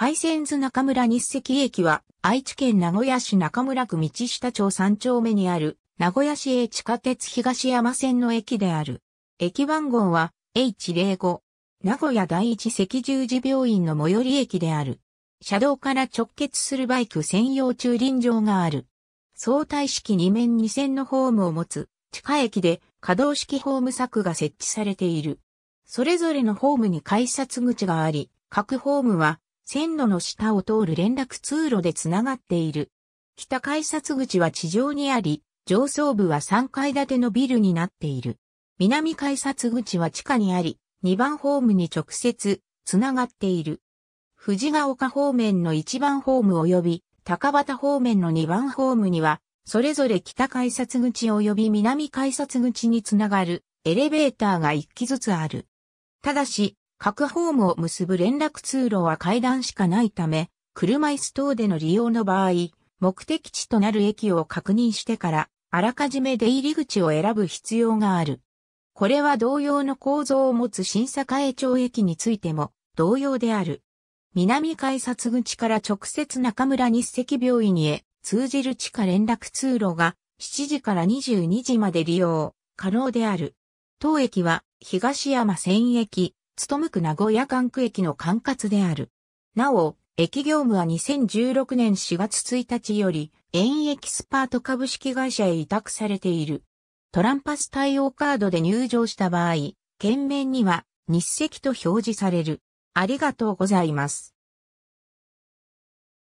海鮮図中村日赤駅は、愛知県名古屋市中村区道下町3丁目にある、名古屋市営地下鉄東山線の駅である。駅番号は H05。名古屋第一赤十字病院の最寄り駅である。車道から直結するバイク専用駐輪場がある。相対式2面2線のホームを持つ地下駅で可動式ホーム柵が設置されている。それぞれのホームに改札口があり、各ホームは線路の下を通る連絡通路でつながっている。北改札口は地上にあり、上層部は3階建てのビルになっている。南改札口は地下にあり、2番ホームに直接つながっている。藤ヶ丘方面の1番ホーム及び高畑方面の2番ホームには、それぞれ北改札口及び南改札口につながるエレベーターが1機ずつある。ただし、各ホームを結ぶ連絡通路は階段しかないため、車椅子等での利用の場合、目的地となる駅を確認してから、あらかじめ出入り口を選ぶ必要がある。これは同様の構造を持つ新栄町駅についても同様である。南改札口から直接中村日赤病院へ通じる地下連絡通路が7時から22時まで利用可能である。当駅は東山線駅、務区名古屋管区駅の管轄である。なお、駅業務は2016年4月1日より、園エキスパート株式会社へ委託されている。トランパス対応カードで入場した場合、県面には日赤と表示される。ありがとうございます。